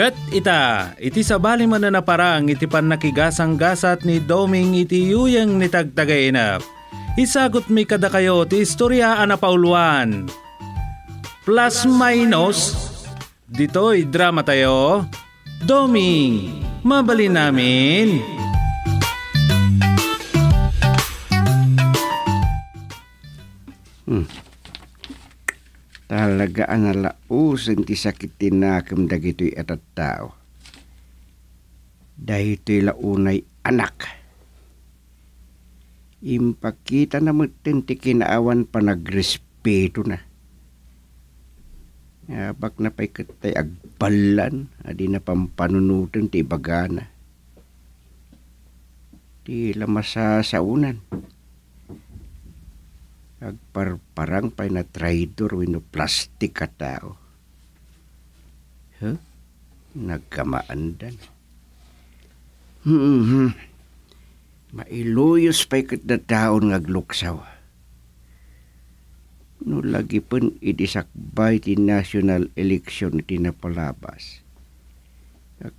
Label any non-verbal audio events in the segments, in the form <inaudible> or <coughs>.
Kat ita, iti sabali man na naparang iti panakigasang gasat ni Doming iti yuyang ni tagtagainap. Isagot mi kada kayo ti istorya na pauluan. Plus minus, dito'y drama tayo. Doming, mabali namin. Hmm talagaan na lausang ti sakitin na kem dagito'y atat tao. Dahito'y launay anak. Impakita na mutin ti kinaawan panagrespeto na. Abak na pa'y katay agbalan, adi na pampanunutin ti bagana. Ti lamasa sa unan. Nagparparang pa na traidor wino plastic ka tao. Huh? Nagkamaandan. Mm-hmm. Mailuyos pa ikat na taon ngagluksaw. No lagi pun idisakbay ti national election ti napalabas.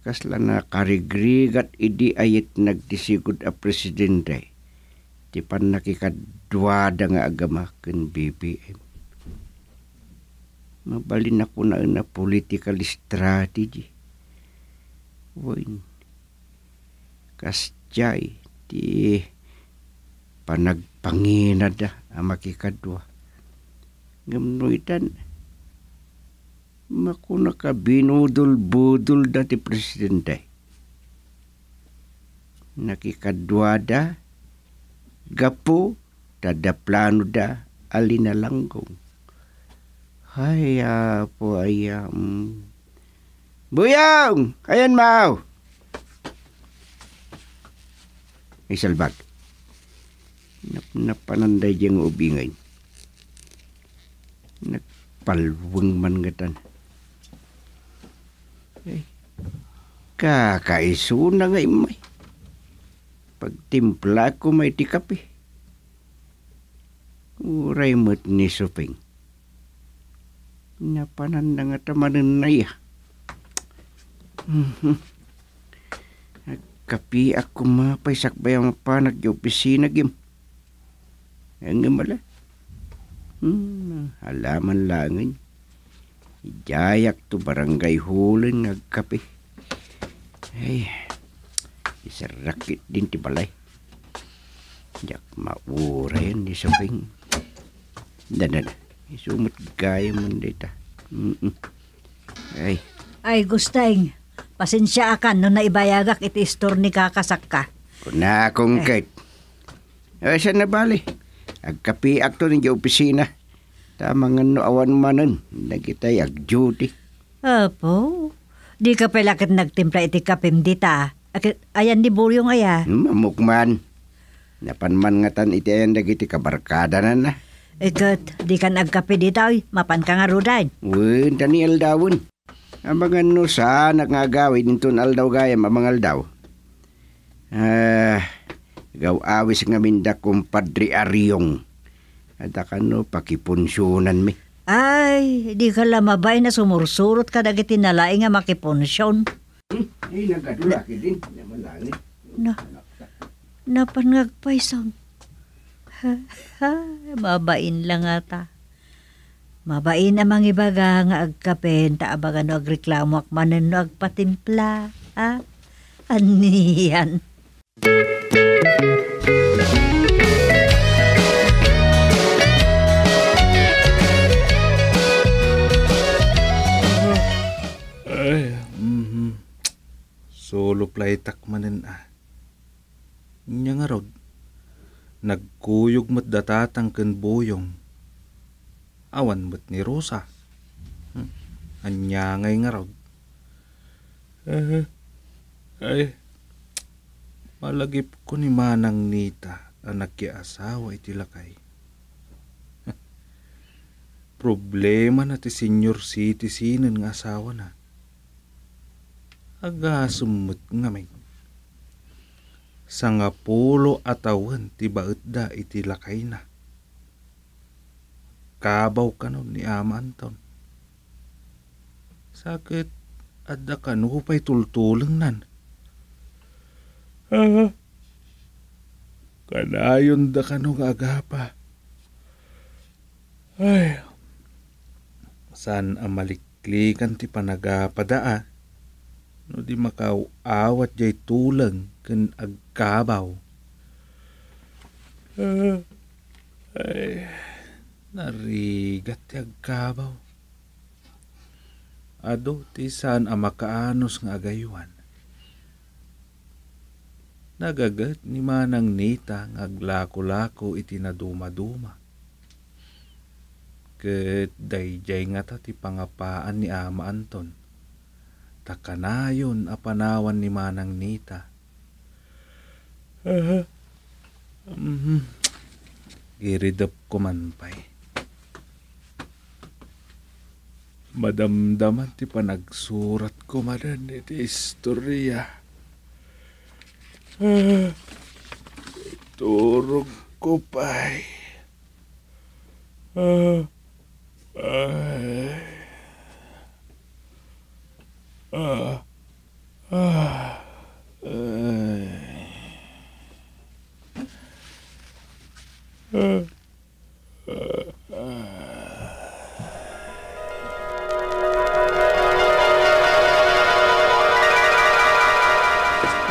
Kasla na karigrigat idi ayit nagtisigod a presidente. Ti pan nakikad duwada nga agamakin BBM. Mabalin ako na na political strategy. Wain. Kasjay, di panagpangina da ah, ang makikadwa. Ngamnuitan, makuna ka binudul budol da ti presidente. Nakikadwa da, gapo, Tada plano da alinalanggong. Haya po ayam. Buyong! Ayan mao! Ay salbag. Nap napananday diyang ubingay. Nagpalwang man gatan. Ay. Kakaisuna nga imay. Pagtimpla ko may tikap eh uray mo't ni Suping. Napananda nga tamanin na iya. Mm-hmm. Nagkapi ako mapay ba ang panag yung opisina gim. Ang imala. Hmm, halaman langin. Ijayak to barangay hulin nagkapi. Ay, isarakit din ti balay. Jak mauray ni Suping. Danan. Isumot kayo man dita. Mm -mm. Ay. Ay, Gusteng. Pasensya akan no naibayagak iti store ni kakasak ka. Kuna akong eh. kahit. Ay, saan na bali? Agkapiak to ninyo opisina. Tamang ano awan manan. Nagitay ag duty. Apo. Di ka pala kit nagtimpla iti kapim dita. Ayan di buryong aya. Mamukman. Napanman nga tan iti ayan dagiti kabarkada na na. Ikat, di ka nagkape dito ay, mapan ka nga ruday. Uy, tani aldawon. Amang ano sa anak nga gawin nito aldaw gayam amang aldaw. Ah, uh, gawawis nga minda kong padri Ariong. At akano, pakipunsyonan mi. Ay, di ka lamabay na sumursurot ka dagiti nalaing nga makipunsyon. Hmm, ay, eh, nagadulaki din. Namalangit. Eh. Na, napangagpaisang <laughs> Mabain lang ata. Mabain amang ibaga nga agkapenta taabagan no agreklamo akmanan no agpatimpla. Ha? Aniyan. Ay, mm -hmm. Solo play takmanin ah. Nya nga raw, Nagkuyog mo't datatang ken boyong. Awan mo't ni Rosa. Hmm. ngay nga raw. Eh, ay, eh, malagip ko ni Manang Nita anak ki asawa iti Problema na ti senior citizen ng asawa na. Agasumot nga may sangapulo atawen ti baetda iti lakay na. Kabaw kanon ni Ama Anton. Sakit adda kanupay tultuleng nan. Uh, kanayon da kanong agapa. Ay, saan amaliklikan ti panagapadaa no di makauawat jay tulang kan agkabaw. Uh, ay, narigat ti agkabaw. Ado ti saan ang makaanos nga agayuan. Nagagat ni manang nita nga aglako-lako iti naduma-duma. Ket dayjay nga ta ti pangapaan ni Ama Anton takanayon apanawan ni Manang Nita. Uh-huh. mm Giridap ko man pa'y. Madamdaman ti panagsurat ko madan iti istorya. Uh, turog ko pa'y. Uh, uh. Uh, uh, uh, uh.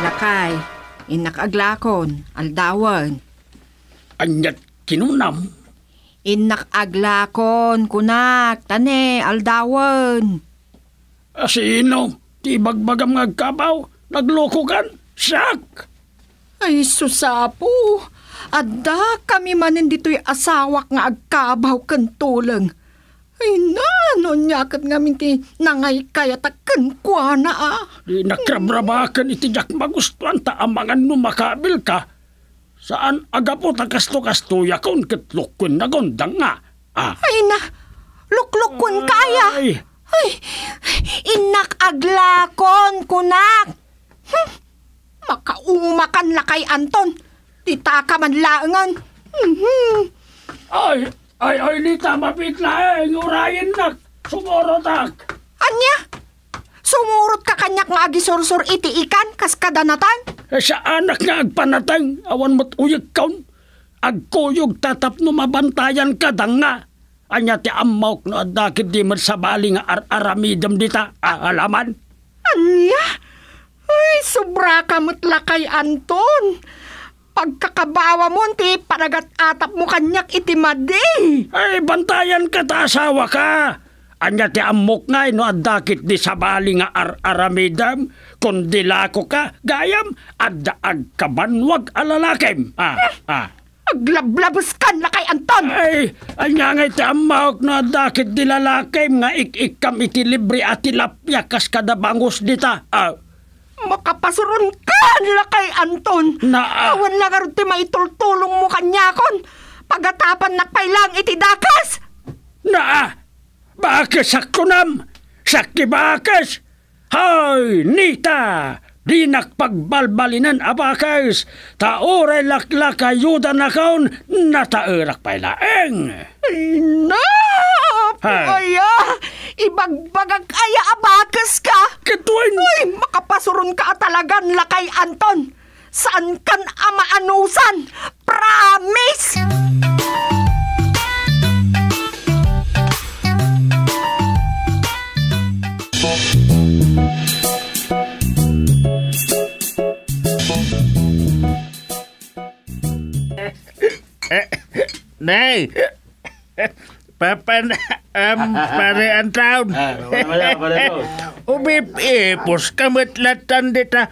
Lakay, inakaglakon, aldawan. Anyat kinunam. Inakaglakon, kunak, tane, aldawan. Asino, ti bagbagam nga kapaw, nagloko kan, sak! Ay susapo, adda kami manin dito'y asawak nga agkabaw kan tulang. Ay na, no nyakat nga minti nangay kaya takan kwa na ah. Di nakrabrabakan iti jak magustuhan ta amangan no makabil ka. Saan agapo ta kasto-kastoya kon ket lukkun na gondang nga. Ah. Ay na, luklukun kaya. Ay, ay, inakaglakon kunak. Hm, makaumakan lakay Anton. Tita ka man laangan. Mm-hmm. Ay, ay, ay, lita mapitla eh. Ngurayin nak. Sumurot ak. Ah. Anya? Sumurot ka kanyak nga agisursur iti ikan kas kadanatan? Eh, sa anak nga agpanatang. Awan mo't uyag kaun. Agkuyog tatap no mabantayan ka danga Anya ti ammauk no adda di marsabali nga ar-aramidam dita ahalaman. Anya? Ay, sobra ka mutlakay, Anton. Pagkakabawa mo, ti panagat atap mo kanyak iti madi Ay, bantayan ka ta, asawa ka. Anya ti ammok nga no adakit di sabali nga ar-aramidam, kundi lako ka, gayam, adda agkabanwag alalakem. Ah, ah. Aglablabos kan na kay Anton! Ay, anya nga iti amahok na dakit dilalakay lalakay nga ikikam iti libre at tilapya kas kada bangus dita. Ah, makapasuron kan la kay Anton. Na, uh, Awan na garuti maitultulong mo kanyakon. Pagatapan na kailang iti dakas. Na, uh, bakis akunam. Sakti bakis. Hoy, Nita! Di nakpagbalbalinan ta taore laklak ayuda na kaon, natairak pailaeng. Ina! Puaya! Ibagbagag aya abakas ka! Katuan! Uy, makapasuron ka talagan lakay Anton! Saan kan ama anusan? Promise! Promise! Nay! Papa na am <laughs> pare ang taon. Ah, Ubip ipos kamatlatan dita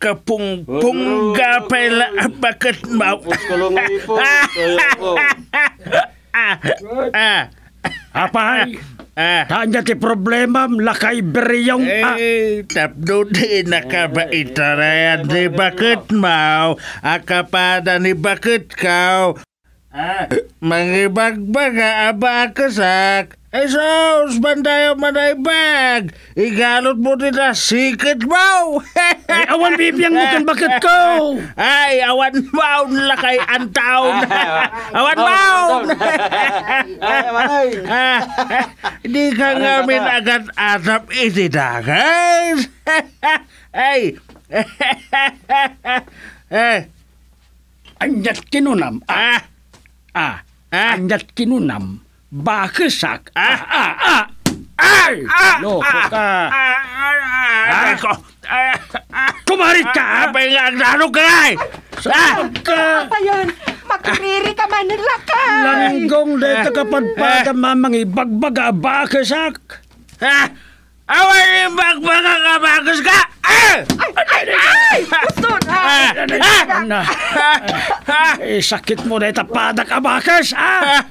kapungpung gapela bakit mau. Ipos kolong ipos. <laughs> Ah. Apay, ah. tanya ti problema lakay beriyong a. Eh, tapdo di nakabaitarayan di bakit eh, eh, eh. mau, akapada ni bakit kau. Ah. Mangibagbaga abakasak. Esos, eh, bandayo manaybag. Igalot mo din na sikit mo. <laughs> Ay, awan bibiyang mo kan bakit ko. Ay, awan maun lakay antaon. <laughs> awan maun. Di ka ngamin agad atap eh, ititakas. <laughs> Ay. Ay. Eh. Anyat kinunam. Ah. ah. Ah, ah. Andat kinunam, bakasak, ah. Ah, ah, ah, ah. Ay! Ah. Loko ka. Ay ko. Kumarit ka, Abay nga, laro ka na eh. Ah! Ka. Pa yun, makuriri ka man nila ka. Langgong leto ka padpada mamang ibagbaga bakesak. Ha? Awarin bak baka kabagos ka! Ah! Ay! Ay! Ay! Baston! Ah! Ah! Ah! Eh, sakit mo na itapada kabakos! Ah!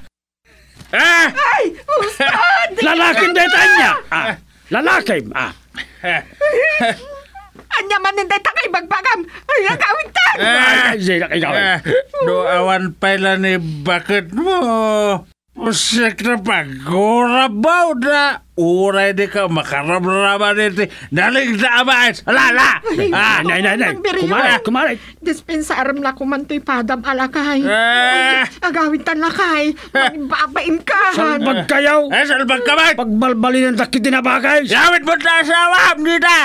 ah! Ah! Ay! Baston! Lalaking deta niya! Ah! Lalaki! Ah! Ah! Anya man hindi ta kay bagbagam! Ay, nagawin ta! Ah! Ay, nagawin! Do awan pala ni bakit mo! Usik na pagurabaw na uray di ka makaramrama dito. Nalig na abaes! Ala, ala! Ah, nay, nay, nay! Kumaray, kumaray! Dispensaram na kumantoy padam alakay. Eh! Agawin tan lakay! Eh. Magbabain ka! Salbag kayaw! Eh, salbag kamay! Pagbalbalin ang takit na bagay! Yawit mo na asawa, amnita!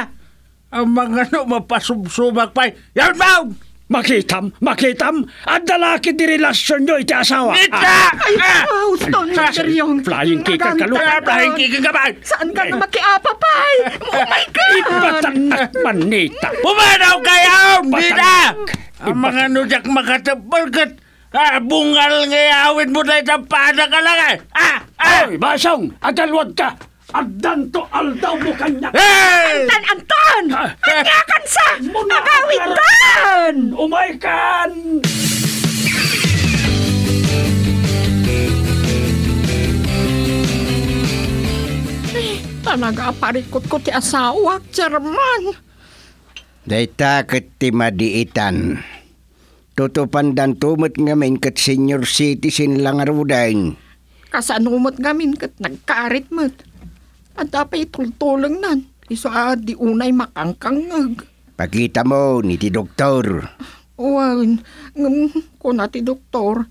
Ang mga no, mapasubsubag pa'y. Yawit mo! Makitam, makitam, at dalaki di relasyon nyo iti asawa. Ita! Ah. Ay, ah, ah! wow, stone na Flying kick ang kalupa. Flying kick ka ba? Saan ka na eh. makiapa, pay? Oh my God! Ipatak manita. Pumanaw kayo, bida! Ang mga nudyak makatabal kat Ah, bungal nga awit mo na itang panak ka lang eh! Ah! Ah! Oy, basong! Atalwag ka! Adanto aldaw mo kanya. Hey! Antan, Anton! Kanyakan sa! Magawitan! Umay kan! Talaga parikot ko ti asawa, German. Dayta ket ti madiitan. Tutupan dan tumot ngamin ket senior citizen lang arudain. Kasanumot ngamin ket nagkarit mo't. Adapay tultulang nan. Iso a di unay makangkangag. Pakita mo ni ti doktor. Uwan, ah, um, kung na ti doktor,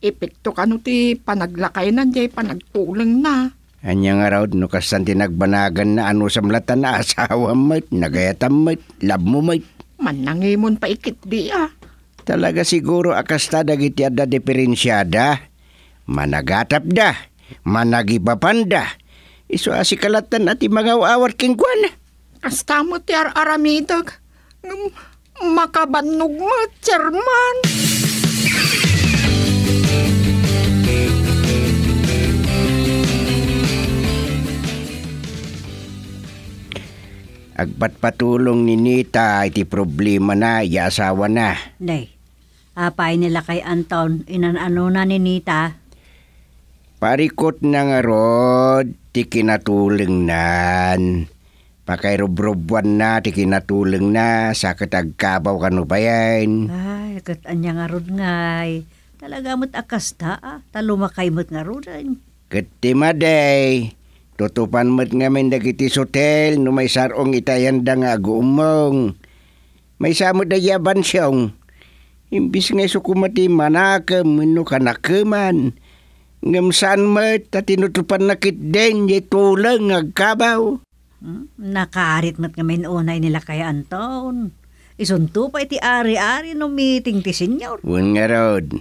epekto ka no ti panaglakay na di panagtulang na. nga araw, no kasan tinagbanagan na ano sa mlatan na asawa mat, nagayatam mat, lab mo mat. Manangimon pa ikit di ah. Talaga siguro akasta dagiti ada diferensyada. Managatap da, managibapanda, Iso asikalatan ati mga awar king kwan. Asta mo ti aramidag. Makabanog mo, chairman. Agbat patulong ni Nita iti problema na iya na. Day, apay nila kay Anton inanano ni Nita Parikot na nga rod, ti kinatuling nan. Pakairubrubwan na, ti kinatuling na, sakit agkabaw kano pa yan. Ay, katanya nga rod ngay. Talaga mo't akas ta, ah. talumakay mo't nga rodan. Kati maday, tutupan mo't ngamin dagiti sotel, no may sarong itayanda nga guumong. May samod na yaban siyong. Imbis nga sukumati manakam, no kanakaman ngam saan mat ta tinutupan na kit den ye tulang agkabaw. Hmm? Nakaarit mat nga unay nila kay Anton. Isunto pa iti ari-ari no meeting ti senyor. Wan nga rod.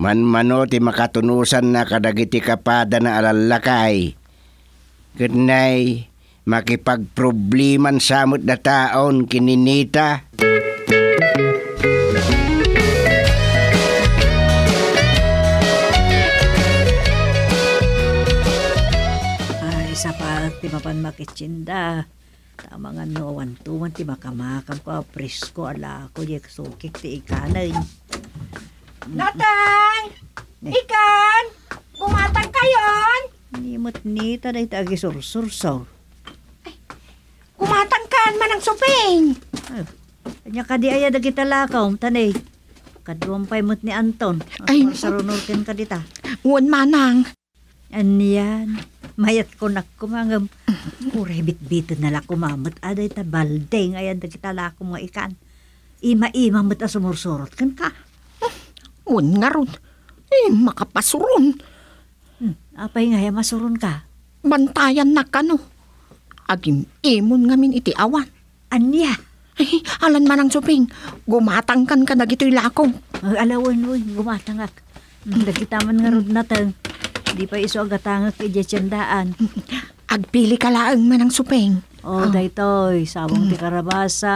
Manmano ti makatunusan na kadagiti kapada na alalakay. Good night. Makipagprobliman samot na taon kininita. Kininita. mapan makitsinda. Tama nga no, wantuman ti makamakam ko, presko ala ko, yek sukik ti ikanay. Natang! Eh. Ikan! Bumatang kayon! Nimot nita na itagi sursursaw. Kumatang kan man ang suping! Ay, kanya ka di ayad kita lakaw, tanay. Kaduang paimot ni Anton. Ay, sarunurkin ka dita. Uwan manang. Ano yan? mayat ko nak kumangam. Kurebit bito na la kumamat aday ta baldeng ayan da kita la mga ikan. Ima-ima mat asumursurot kan ka. Un nga ron. Eh, makapasuron. Hmm, apay nga ya eh, masuron ka? Bantayan na ka no. Agim imon ngamin iti awan. Anya? Ay, eh, alan man ang suping. Gumatang kan ka na gito'y lakaw. Alawan mo, gumatangak. Nagkita man nga ron na tang. Di pa iso agatanga kay Jetsyandaan. <laughs> Agpili ka laang man ang supeng. O, oh, oh. daytoy, sabong mm. ti karabasa,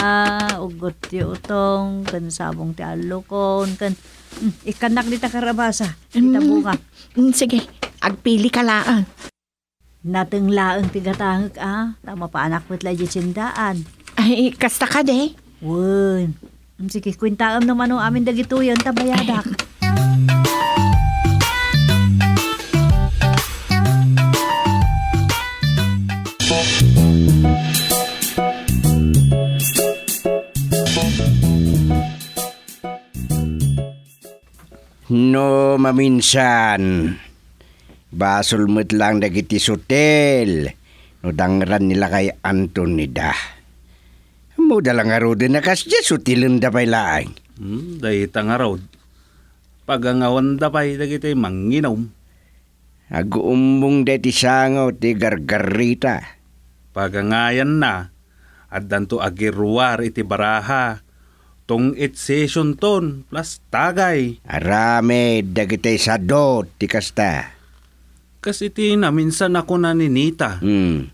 ugot ti utong, kan sabong ti alukon, kan mm, ikanak ni karabasa, kita mm. bunga. Mm, sige, agpili ka laang. Nateng laang ti gatangag, ah. Tama pa anak mo't la jitsindaan. Ay, kasta ka de. Wun. Mm, sige, kwintaan naman o amin dagito yun, tabayadak. <laughs> No maminsan. Basol mo't lang dagiti sutel. No dangran nila kay Antonida. Muda lang araw din nakas dyan sutilan da pa'y laang. Hmm, dahi tangaraw. Pagangawan da pa'y dagiti manginom. Aguumbong deti sangaw ti gargarita. Pagangayan na, at danto agirwar iti baraha, Tong it session ton, plus tagay. Arame, dagitay sa ti tikasta. Kas iti na minsan ako naninita. Hmm.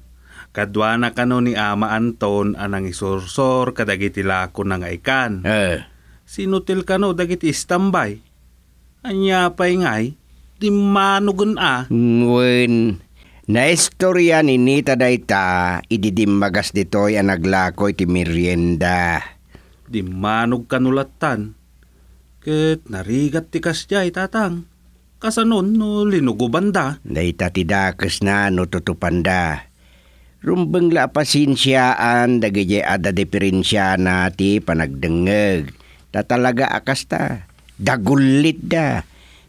na kano ni Ama Anton anang isursor kadagiti lako ng ikan. Eh. Sinutil kano dagiti istambay. Anya pa'y ngay, di manugan a. Wen, na istorya ni Nita Dayta, ididimbagas dito'y ang naglako'y ti merienda di manog kanulatan. Ket narigat ti kasya itatang. Kasanon no linugubanda. Daita ti dakas na no tutupanda. Rumbeng la pasinsyaan dagiti ada diferensya na ti panagdengeg. Tatalaga akas ta. Dagulit da.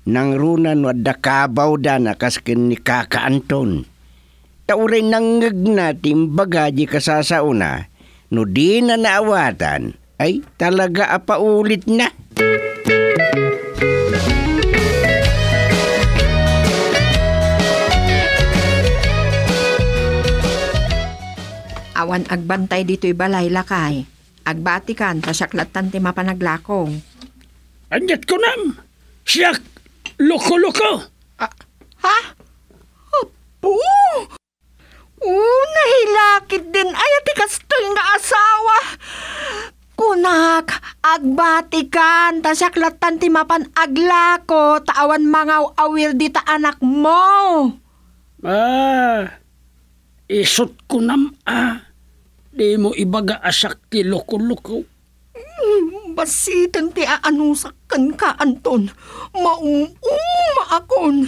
Nang runan wadda kabaw da nakasken ni kakaanton. Tauray nang ngag na timbaga di kasasauna. No di na naawatan ay, talaga ulit na. Awan agbantay dito ibalay lakay. Agbatikan, tasaklatan ti mapanaglakong. Anyat ko nam! Siyak! Loko-loko! Ah, ha? Apo! Oh, nahilakit din ay ati kastoy nga asawa! Kunak, agbatikan, tasaklatan timapan agla ko, taawan mangaw awir di ta anak mo. Ah, isot ko nam ah. Di mo ibaga asak ti loko-loko. Mm, basitan ti aanusakan ka, Anton. Maumuma akon.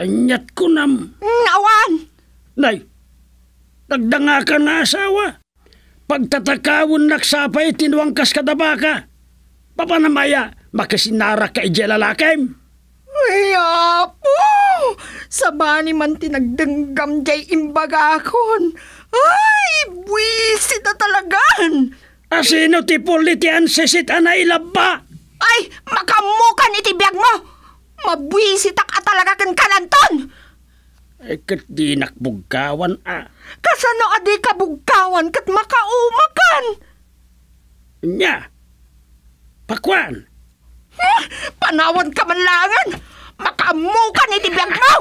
Anyat ko nam. Nawan! Mm, Nay, nagdanga ka na asawa. Pagtatakawon naksapay tinuangkas kadabaka. Papa Papanamaya, makasinara ka ijelalakaim. Ay, apo! Sabani man tinagdanggam jay imbaga akon. Ay, buwisit na talagan! Asino ti politian sisit anay labba? Ay, makamukan iti biyag mo! Mabuwisit ak talaga kan kananton! Ikat eh, di nakbugkawan ah. Kasano adi ah, kabugkawan kat makaumakan? Nya, pakwan. Hmm, panawad ka man langan. Makamukan ni tibiyag mo.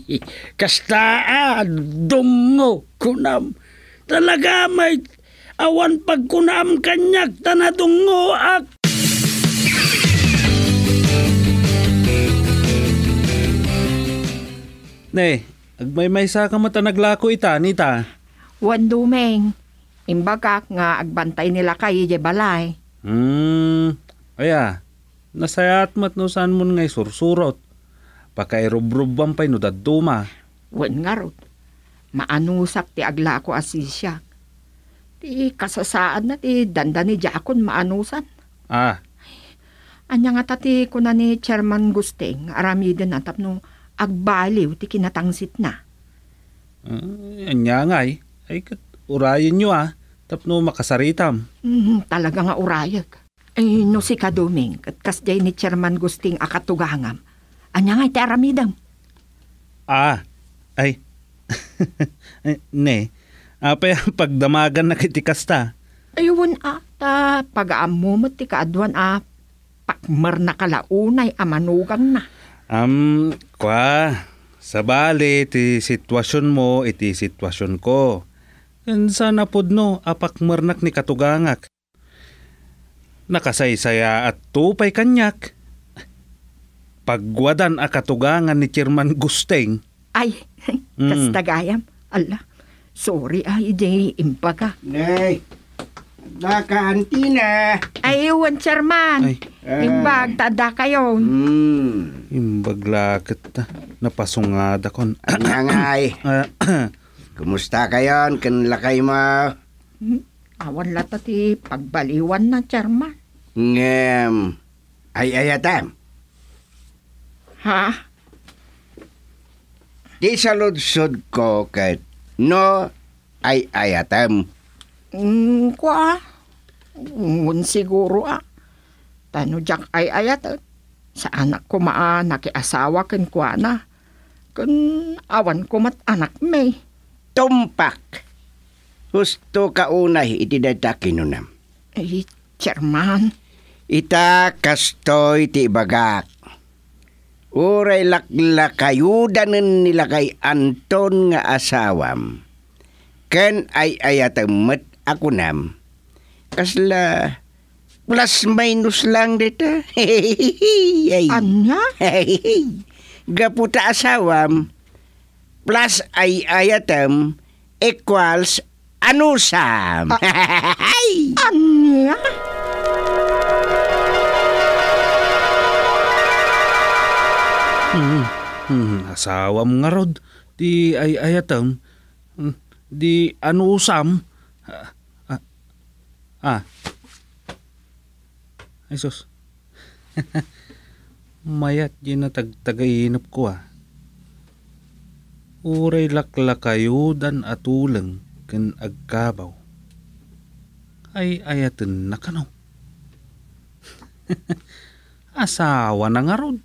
<laughs> Kastaan, dumo, kunam. Talaga may awan pagkunam kanyak tanadungo ak. Ah. 네, Agmay may sa ka mata naglako ita, nita. Wan dumeng. Imbagak nga agbantay nila kay di balay. Hmm. Aya, nasayat mat no saan mo ngay sursurot. Pakairubrubang pa'y no daduma. Wan nga rot. Maanusak ti aglako asisya. Ti kasasaan na ti danda ni Jakon maanusan. Ah. Anya nga tati ko na ni Chairman Gusteng, aramidin natap no agbaliw ti kinatangsit na. Uh, anya nga ay. Eh. Ay kat urayan nyo ah. Tapno makasaritam. Mm, talaga nga urayag. Ay no si kaduming kat kasday ni Chairman Gusting akatugangam. Anya nga iti aramidam. Ah, ay. <laughs> ne, apay ah, <laughs> pagdamagan na kitikasta. Ayun ata, pag-amumat ti kaadwan a, ah, pakmar na kalaunay amanugang na. Am, um, kwa, sa bali, iti sitwasyon mo, iti sitwasyon ko. Yan sana pod no, apak marnak ni katugangak. Nakasaysaya at tupay kanyak. Pagwadan a katugangan ni Chairman Gusteng. Ay, hmm. kastagayam. Mm. Ala, sorry ay, di impaka. Nay, Naka-antina. Ay, iwan, chairman. Ay. Imbag, tada kayo. Hmm. Imbag lakit na. Napasungada Nangay. <coughs> Ah, <coughs> Kumusta kayon? Kanlakay mo? Hmm. Awan lata ti pagbaliwan na, chairman. Ngem. Ay, ayatam. Ha? Di saludsod ko kat no ay ayatam. Mm, ko ah. Ngun siguro ah. Tano jak ay ayat. Eh. Sa anak ko maa ah, nakiasawa ken ko na. Kun awan ko mat anak may. Tumpak. Gusto ka unay iti datakin nunam. Eh, chairman. Ita kastoy ti bagak. Uray laklakayudanan nila kay Anton nga asawam. Ken ay ayatamet ako nam. Kasla plus minus lang dito. Ay. <laughs> Anya? <laughs> Gaputa asawam plus ay ayatam equals anusam. Ah. <laughs> Anya? Hmm, hmm, hmm. asawam nga rod. Di ay ayatam. Hmm, di anusam. Ha ah, Ah. Ay sus. <laughs> Mayat yun na tagtagainop ko ah. Uray laklakayudan atulang kan agkabaw. Ay ayatan na kanaw. <laughs> Asawa na nga rod.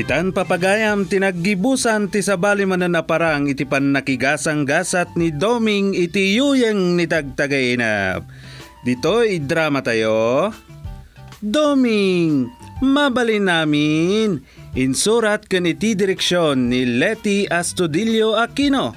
Titan papagayam tinaggibusan ti sabali mananaparang itipan nakigasang gasat ni Doming iti yuyang ni tagtagainap. Dito drama tayo. Doming, mabali namin. Insurat kan iti direksyon ni Leti Astudillo Aquino